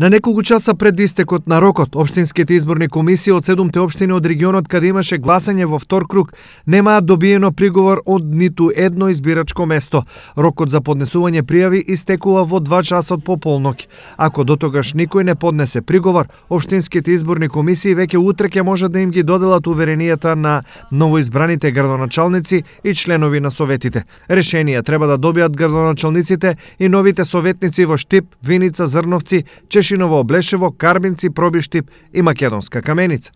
На неколку часа пред истекот на рокот, општинските изборни комисии од седумте општини од регионот каде имаше гласање во втор круг немаат добиено приговор од ниту едно избирачко место. Рокот за поднесување пријави истекува во 2 часот по полнок. Ако до тогаш никој не поднесе приговор, општинските изборни комисии веќе утре ќе може да им ги доделат уверенијата на новоизбраните градоначалници и членови на советите. Решенија треба да добијат градоначалниците и новите советници во Штип, Виница, Зрновци, Чеш Тишиново, Облешево, Карбинци, Пробиштип и Македонска каменица.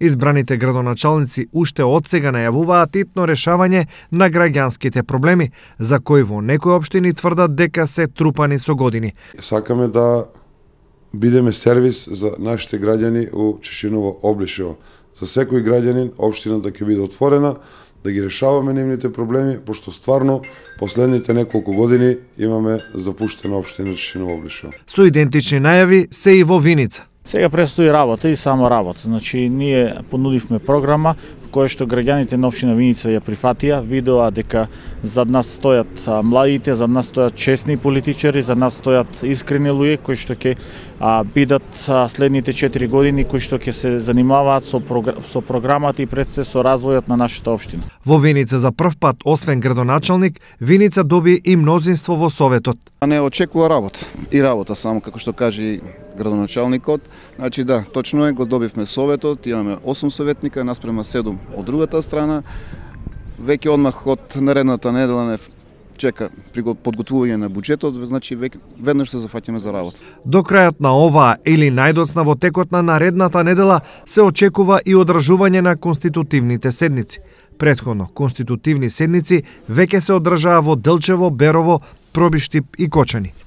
Избраните градоначалници уште од сега најавуваат итно решавање на граѓанските проблеми, за кои во некои општини тврдат дека се трупани со години. Сакаме да бидеме сервис за нашите граѓани у Чешиново Облишево. За секој граѓанин општината ќе биде отворена, да ги решаваме нивните проблеми, пошто стварно последните неколку години имаме запуштена општина Чешиново Облишо. Со идентични најави се и во Виница. Сега престои работа и само работа. Значи, ние понудивме програма во која што граѓаните на општина Виница ја прифатија, видоа дека зад нас стојат младите, зад нас стојат честни политичари, зад нас стојат искрени луѓе кои што ќе а, бидат следните 4 години кои што ќе се занимаваат со, со програмата и пред се со развојот на нашата општина. Во Виница за прв пат, освен градоначалник, Виница доби и мнозинство во Советот. Не очекува работа и работа само, како што кажи градоначалникот. Значи да, точно е, го добивме Советот, имаме 8 советника, наспрема 7 од другата страна. Веќе одмах од наредната недела не чека при подготвување на буџетот, значи век, веднаш се зафаќаме за работа. До крајот на оваа или најдоцна во текот на наредната недела се очекува и одржување на конститутивните седници. Предходно, конститутивни седници веќе се одржаа во Делчево, Берово, Пробиштип и Кочани.